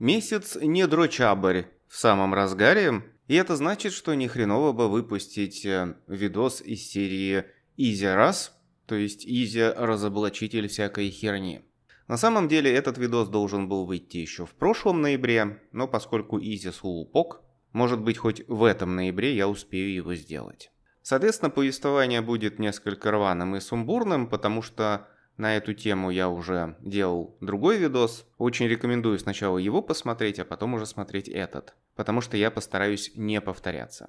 Месяц не дрочабрь в самом разгаре, и это значит, что ни хреново бы выпустить э, видос из серии «Изи раз», то есть «Изи разоблачитель всякой херни». На самом деле этот видос должен был выйти еще в прошлом ноябре, но поскольку Изи сулупок, может быть хоть в этом ноябре я успею его сделать. Соответственно, повествование будет несколько рваным и сумбурным, потому что на эту тему я уже делал другой видос. Очень рекомендую сначала его посмотреть, а потом уже смотреть этот. Потому что я постараюсь не повторяться.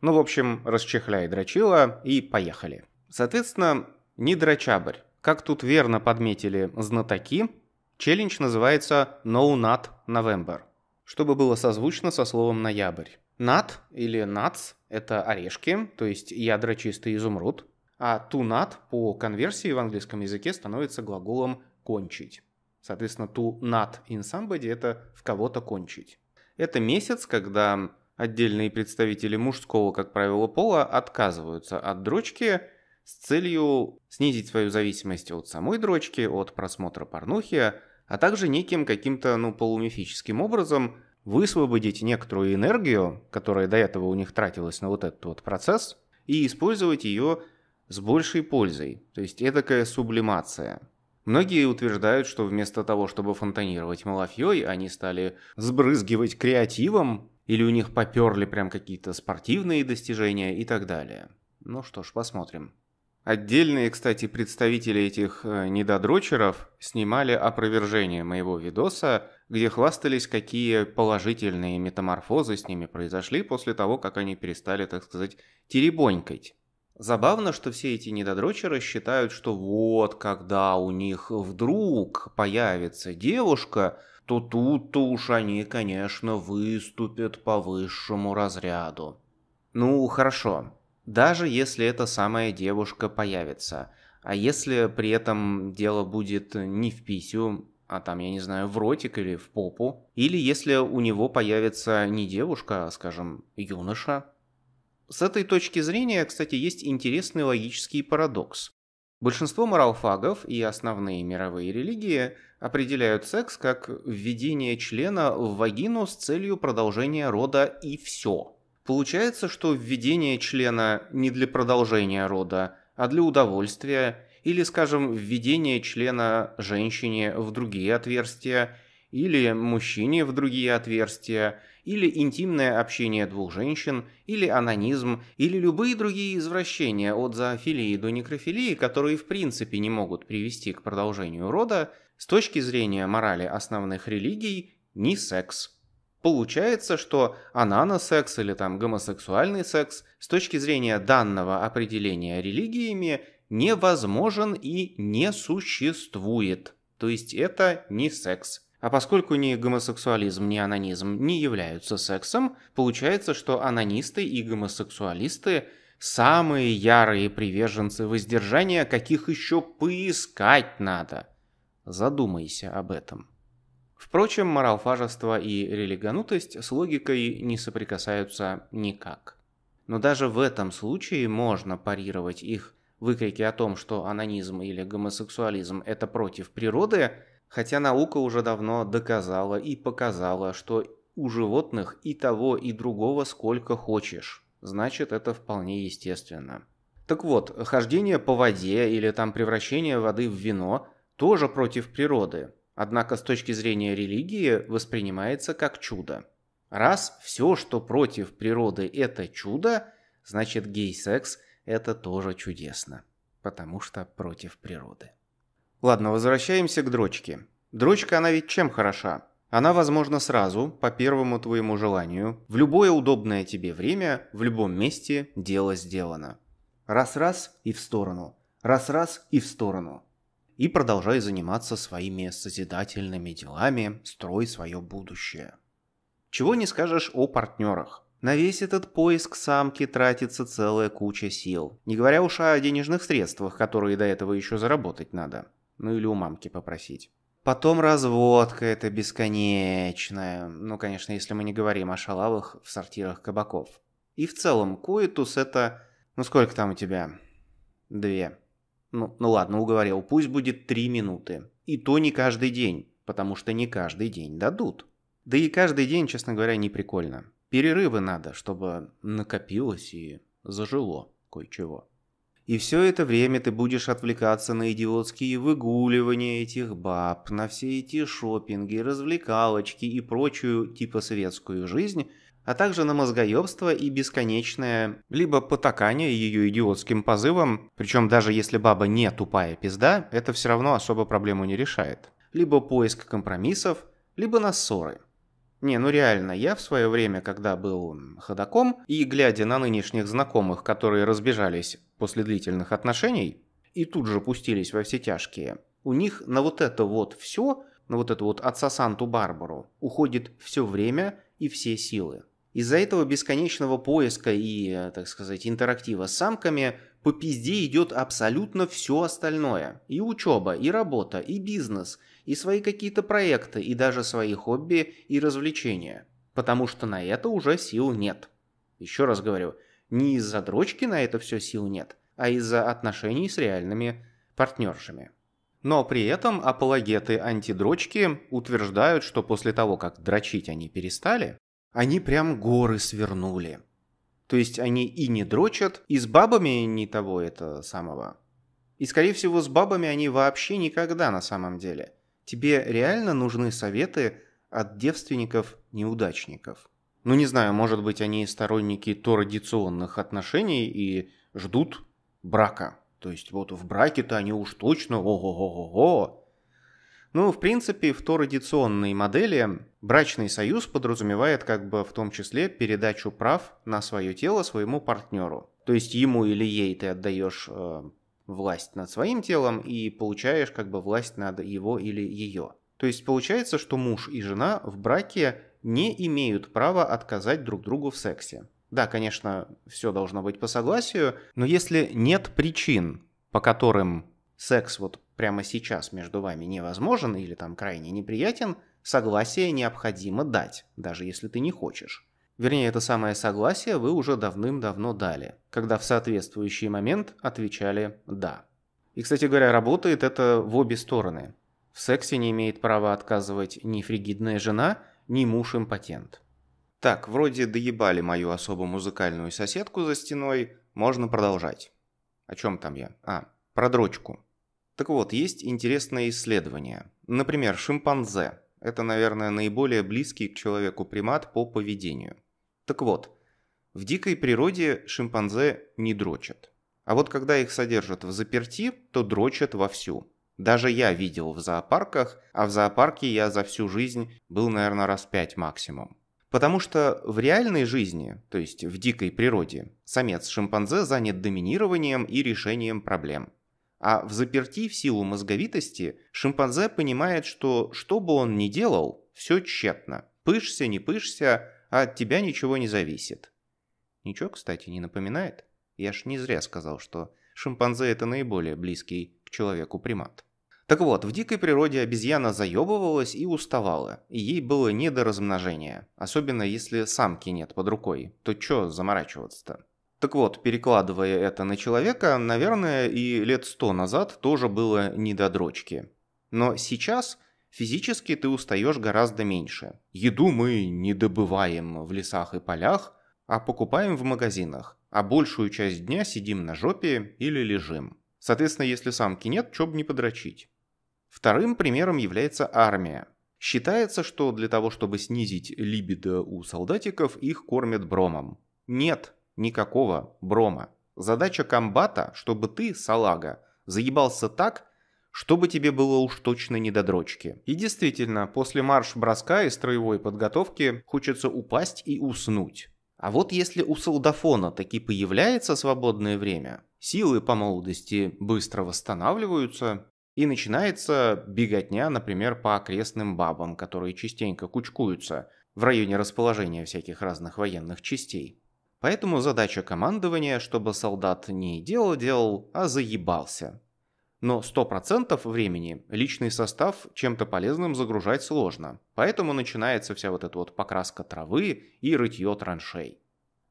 Ну, в общем, расчехляй дрочила и поехали. Соответственно, не дрочабрь. Как тут верно подметили знатоки, челлендж называется No Nut November, чтобы было созвучно со словом «ноябрь». Нат или нац – это орешки, то есть ядра чистый изумруд а to not по конверсии в английском языке становится глаголом «кончить». Соответственно, to not in somebody – это в кого-то кончить. Это месяц, когда отдельные представители мужского, как правило, пола отказываются от дрочки с целью снизить свою зависимость от самой дрочки, от просмотра порнухи, а также неким каким-то ну, полумифическим образом высвободить некоторую энергию, которая до этого у них тратилась на вот этот вот процесс, и использовать ее с большей пользой, то есть это эдакая сублимация. Многие утверждают, что вместо того, чтобы фонтанировать малафьей, они стали сбрызгивать креативом, или у них поперли прям какие-то спортивные достижения и так далее. Ну что ж, посмотрим. Отдельные, кстати, представители этих э, недодрочеров снимали опровержение моего видоса, где хвастались, какие положительные метаморфозы с ними произошли после того, как они перестали, так сказать, теребонькать. Забавно, что все эти недодрочеры считают, что вот когда у них вдруг появится девушка, то тут уж они, конечно, выступят по высшему разряду. Ну, хорошо. Даже если эта самая девушка появится. А если при этом дело будет не в писю, а там, я не знаю, в ротик или в попу. Или если у него появится не девушка, а, скажем, юноша, с этой точки зрения, кстати, есть интересный логический парадокс. Большинство моралфагов и основные мировые религии определяют секс как введение члена в вагину с целью продолжения рода и все. Получается, что введение члена не для продолжения рода, а для удовольствия, или, скажем, введение члена женщине в другие отверстия, или мужчине в другие отверстия, или интимное общение двух женщин, или анонизм, или любые другие извращения от зоофилии до некрофилии, которые в принципе не могут привести к продолжению рода, с точки зрения морали основных религий, не секс. Получается, что ананосекс или там гомосексуальный секс с точки зрения данного определения религиями невозможен и не существует. То есть это не секс. А поскольку ни гомосексуализм, ни анонизм не являются сексом, получается, что анонисты и гомосексуалисты – самые ярые приверженцы воздержания, каких еще поискать надо. Задумайся об этом. Впрочем, моралфажество и религанутость с логикой не соприкасаются никак. Но даже в этом случае можно парировать их выкрики о том, что анонизм или гомосексуализм – это против природы, Хотя наука уже давно доказала и показала, что у животных и того, и другого сколько хочешь. Значит, это вполне естественно. Так вот, хождение по воде или там превращение воды в вино тоже против природы. Однако с точки зрения религии воспринимается как чудо. Раз все, что против природы, это чудо, значит гей-секс – это тоже чудесно. Потому что против природы. Ладно, возвращаемся к дрочке. Дрочка она ведь чем хороша? Она возможна сразу, по первому твоему желанию, в любое удобное тебе время, в любом месте дело сделано. Раз-раз и в сторону. Раз-раз и в сторону. И продолжай заниматься своими созидательными делами, строй свое будущее. Чего не скажешь о партнерах. На весь этот поиск самки тратится целая куча сил, не говоря уж о денежных средствах, которые до этого еще заработать надо. Ну или у мамки попросить. Потом разводка это бесконечная. Ну, конечно, если мы не говорим о шалавах в сортирах кабаков. И в целом, коитус это... Ну, сколько там у тебя? Две. Ну, ну ладно, уговорил. Пусть будет три минуты. И то не каждый день, потому что не каждый день дадут. Да и каждый день, честно говоря, не прикольно. Перерывы надо, чтобы накопилось и зажило кое-чего. И все это время ты будешь отвлекаться на идиотские выгуливания этих баб, на все эти шопинги, развлекалочки и прочую типа советскую жизнь, а также на мозгоебство и бесконечное либо потакание ее идиотским позывам, причем даже если баба не тупая пизда, это все равно особо проблему не решает, либо поиск компромиссов, либо на ссоры – не, ну реально, я в свое время, когда был ходаком, и глядя на нынешних знакомых, которые разбежались после длительных отношений, и тут же пустились во все тяжкие, у них на вот это вот все, на вот эту вот отсосанту Барбару, уходит все время и все силы. Из-за этого бесконечного поиска и, э, так сказать, интерактива с самками по пизде идет абсолютно все остальное. И учеба, и работа, и бизнес – и свои какие-то проекты, и даже свои хобби и развлечения. Потому что на это уже сил нет. Еще раз говорю, не из-за дрочки на это все сил нет, а из-за отношений с реальными партнершами. Но при этом апологеты антидрочки утверждают, что после того, как дрочить они перестали, они прям горы свернули. То есть они и не дрочат, и с бабами не того это самого. И скорее всего с бабами они вообще никогда на самом деле. Тебе реально нужны советы от девственников-неудачников? Ну не знаю, может быть они сторонники традиционных отношений и ждут брака. То есть вот в браке-то они уж точно ого-го-го-го. Ну, в принципе, в традиционной модели брачный союз подразумевает как бы в том числе передачу прав на свое тело своему партнеру. То есть ему или ей ты отдаешь э, власть над своим телом и получаешь как бы власть над его или ее. То есть получается, что муж и жена в браке не имеют права отказать друг другу в сексе. Да, конечно, все должно быть по согласию, но если нет причин, по которым секс вот прямо сейчас между вами невозможен или там крайне неприятен, согласие необходимо дать, даже если ты не хочешь. Вернее, это самое согласие вы уже давным-давно дали, когда в соответствующий момент отвечали «да». И, кстати говоря, работает это в обе стороны. В сексе не имеет права отказывать ни фригидная жена, ни муж-импотент. Так, вроде доебали мою особо музыкальную соседку за стеной, можно продолжать. О чем там я? А, про дрочку. Так вот, есть интересное исследование. Например, шимпанзе. Это, наверное, наиболее близкий к человеку примат по поведению. Так вот, в дикой природе шимпанзе не дрочат. А вот когда их содержат в заперти, то дрочат вовсю. Даже я видел в зоопарках, а в зоопарке я за всю жизнь был, наверное, раз пять максимум. Потому что в реальной жизни, то есть в дикой природе, самец шимпанзе занят доминированием и решением проблем. А в заперти в силу мозговитости шимпанзе понимает, что что бы он ни делал, все тщетно. Пышься, не пышься, а от тебя ничего не зависит. Ничего, кстати, не напоминает? Я ж не зря сказал, что шимпанзе это наиболее близкий к человеку примат. Так вот, в дикой природе обезьяна заебывалась и уставала, и ей было не до размножения, особенно если самки нет под рукой, то чё заморачиваться-то? Так вот, перекладывая это на человека, наверное, и лет сто назад тоже было не до дрочки. Но сейчас – Физически ты устаешь гораздо меньше. Еду мы не добываем в лесах и полях, а покупаем в магазинах, а большую часть дня сидим на жопе или лежим. Соответственно, если самки нет, чё бы не подрочить. Вторым примером является армия. Считается, что для того, чтобы снизить либидо у солдатиков, их кормят бромом. Нет никакого брома. Задача комбата, чтобы ты, салага, заебался так, чтобы тебе было уж точно не до дрочки. И действительно, после марш-броска и строевой подготовки хочется упасть и уснуть. А вот если у солдафона таки появляется свободное время, силы по молодости быстро восстанавливаются, и начинается беготня, например, по окрестным бабам, которые частенько кучкуются в районе расположения всяких разных военных частей. Поэтому задача командования, чтобы солдат не дело делал, а заебался. Но 100% времени личный состав чем-то полезным загружать сложно, поэтому начинается вся вот эта вот покраска травы и рытье траншей.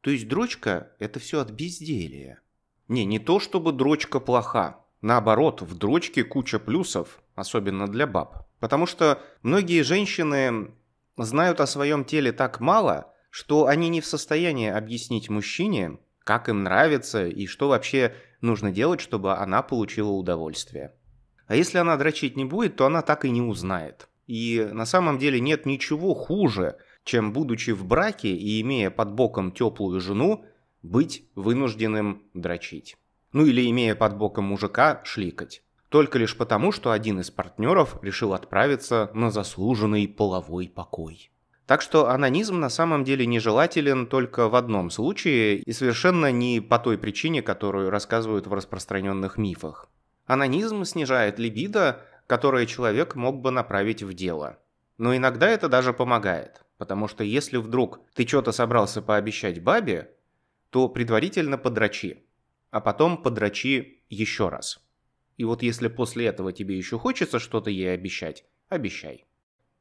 То есть дрочка – это все от безделия. Не, не то чтобы дрочка плоха. Наоборот, в дрочке куча плюсов, особенно для баб. Потому что многие женщины знают о своем теле так мало, что они не в состоянии объяснить мужчине, как им нравится и что вообще нужно делать, чтобы она получила удовольствие. А если она дрочить не будет, то она так и не узнает. И на самом деле нет ничего хуже, чем будучи в браке и имея под боком теплую жену, быть вынужденным дрочить. Ну или имея под боком мужика, шликать. Только лишь потому, что один из партнеров решил отправиться на заслуженный половой покой. Так что анонизм на самом деле нежелателен только в одном случае и совершенно не по той причине, которую рассказывают в распространенных мифах. Анонизм снижает либидо, которое человек мог бы направить в дело. Но иногда это даже помогает, потому что если вдруг ты что-то собрался пообещать бабе, то предварительно подрачи, а потом подрачи еще раз. И вот если после этого тебе еще хочется что-то ей обещать, обещай.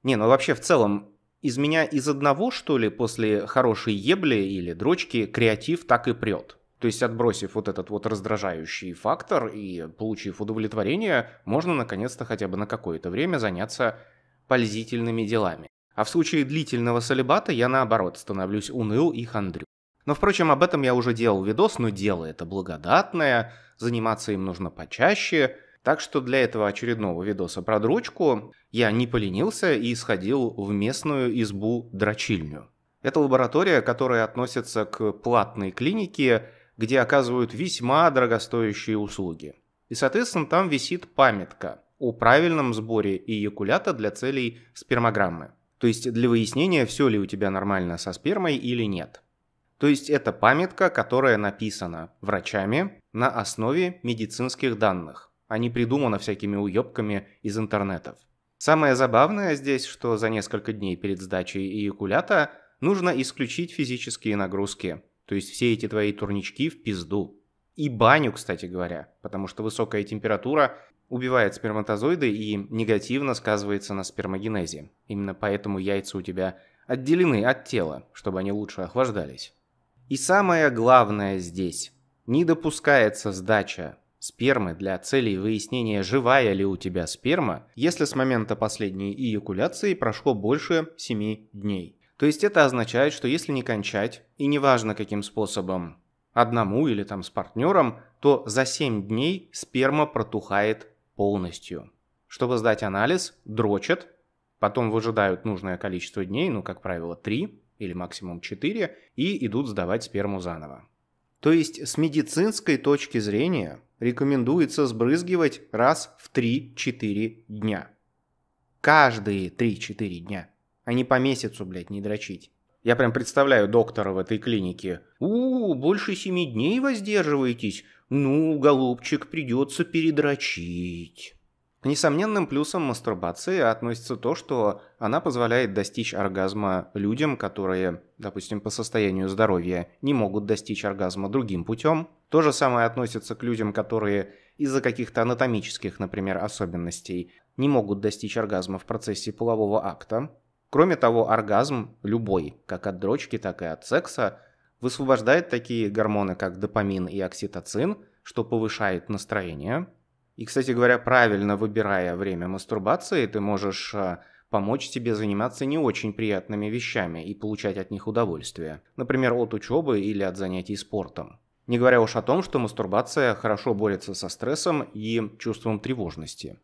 Не, ну вообще в целом из меня из одного, что ли, после хорошей ебли или дрочки креатив так и прет. То есть, отбросив вот этот вот раздражающий фактор и получив удовлетворение, можно наконец-то хотя бы на какое-то время заняться пользительными делами. А в случае длительного солибата я наоборот становлюсь уныл и хандрю. Но, впрочем, об этом я уже делал видос, но дело это благодатное, заниматься им нужно почаще – так что для этого очередного видоса про дрочку я не поленился и сходил в местную избу-дрочильню. Это лаборатория, которая относится к платной клинике, где оказывают весьма дорогостоящие услуги. И, соответственно, там висит памятка о правильном сборе эякулята для целей спермограммы. То есть для выяснения, все ли у тебя нормально со спермой или нет. То есть это памятка, которая написана врачами на основе медицинских данных а не придумано всякими уёбками из интернетов. Самое забавное здесь, что за несколько дней перед сдачей эякулята нужно исключить физические нагрузки. То есть все эти твои турнички в пизду. И баню, кстати говоря, потому что высокая температура убивает сперматозоиды и негативно сказывается на спермогенезе. Именно поэтому яйца у тебя отделены от тела, чтобы они лучше охлаждались. И самое главное здесь. Не допускается сдача спермы для целей выяснения, живая ли у тебя сперма, если с момента последней эякуляции прошло больше 7 дней. То есть это означает, что если не кончать, и неважно каким способом, одному или там с партнером, то за 7 дней сперма протухает полностью. Чтобы сдать анализ, дрочат, потом выжидают нужное количество дней, ну, как правило, 3 или максимум 4, и идут сдавать сперму заново. То есть с медицинской точки зрения рекомендуется сбрызгивать раз в 3-4 дня. Каждые 3-4 дня. А не по месяцу, блядь, не дрочить. Я прям представляю доктора в этой клинике. «У, больше семи дней воздерживаетесь? Ну, голубчик, придется передрочить». К несомненным плюсам мастурбации относится то, что она позволяет достичь оргазма людям, которые, допустим, по состоянию здоровья не могут достичь оргазма другим путем. То же самое относится к людям, которые из-за каких-то анатомических, например, особенностей не могут достичь оргазма в процессе полового акта. Кроме того, оргазм любой, как от дрочки, так и от секса, высвобождает такие гормоны, как допамин и окситоцин, что повышает настроение – и, кстати говоря, правильно выбирая время мастурбации, ты можешь а, помочь тебе заниматься не очень приятными вещами и получать от них удовольствие. Например, от учебы или от занятий спортом. Не говоря уж о том, что мастурбация хорошо борется со стрессом и чувством тревожности.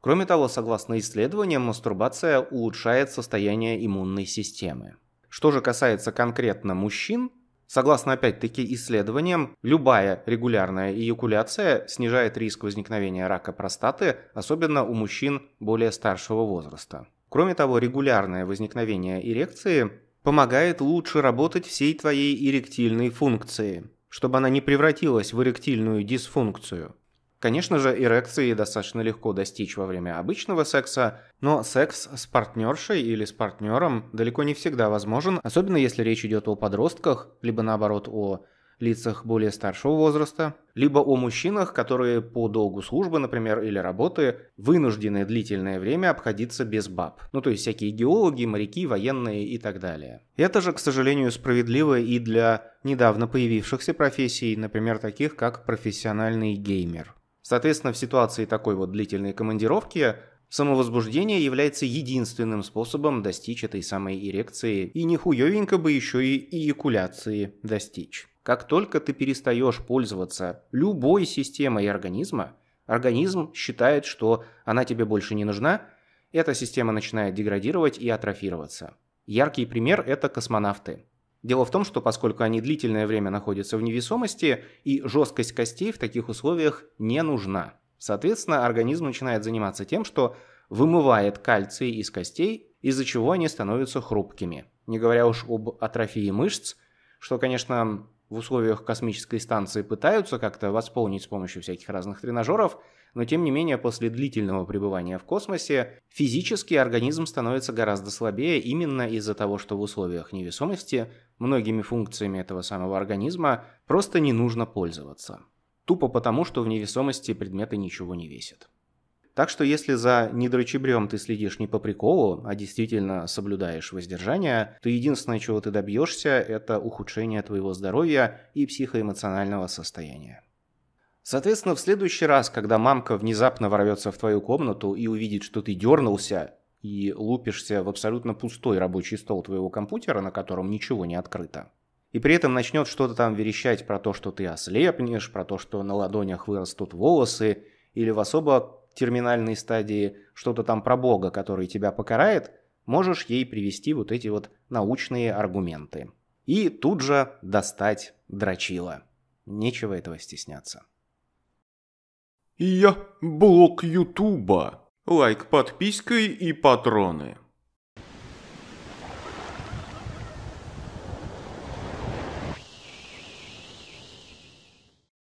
Кроме того, согласно исследованиям, мастурбация улучшает состояние иммунной системы. Что же касается конкретно мужчин, Согласно опять-таки исследованиям, любая регулярная эякуляция снижает риск возникновения рака простаты, особенно у мужчин более старшего возраста. Кроме того, регулярное возникновение эрекции помогает лучше работать всей твоей эректильной функции, чтобы она не превратилась в эректильную дисфункцию. Конечно же, эрекции достаточно легко достичь во время обычного секса, но секс с партнершей или с партнером далеко не всегда возможен, особенно если речь идет о подростках, либо наоборот о лицах более старшего возраста, либо о мужчинах, которые по долгу службы, например, или работы, вынуждены длительное время обходиться без баб. Ну, то есть всякие геологи, моряки, военные и так далее. Это же, к сожалению, справедливо и для недавно появившихся профессий, например, таких как профессиональный геймер. Соответственно, в ситуации такой вот длительной командировки самовозбуждение является единственным способом достичь этой самой эрекции, и нихуёвенько бы еще и эякуляции достичь. Как только ты перестаешь пользоваться любой системой организма, организм считает, что она тебе больше не нужна, эта система начинает деградировать и атрофироваться. Яркий пример – это космонавты. Дело в том, что поскольку они длительное время находятся в невесомости, и жесткость костей в таких условиях не нужна. Соответственно, организм начинает заниматься тем, что вымывает кальций из костей, из-за чего они становятся хрупкими. Не говоря уж об атрофии мышц, что, конечно, в условиях космической станции пытаются как-то восполнить с помощью всяких разных тренажеров – но тем не менее после длительного пребывания в космосе физически организм становится гораздо слабее именно из-за того, что в условиях невесомости многими функциями этого самого организма просто не нужно пользоваться. Тупо потому, что в невесомости предметы ничего не весят. Так что если за недрочебрем ты следишь не по приколу, а действительно соблюдаешь воздержание, то единственное, чего ты добьешься, это ухудшение твоего здоровья и психоэмоционального состояния. Соответственно, в следующий раз, когда мамка внезапно ворвется в твою комнату и увидит, что ты дернулся и лупишься в абсолютно пустой рабочий стол твоего компьютера, на котором ничего не открыто, и при этом начнет что-то там верещать про то, что ты ослепнешь, про то, что на ладонях вырастут волосы, или в особо терминальной стадии что-то там про Бога, который тебя покарает, можешь ей привести вот эти вот научные аргументы. И тут же достать дрочила. Нечего этого стесняться. Я блог Ютуба. Лайк, подписка и патроны.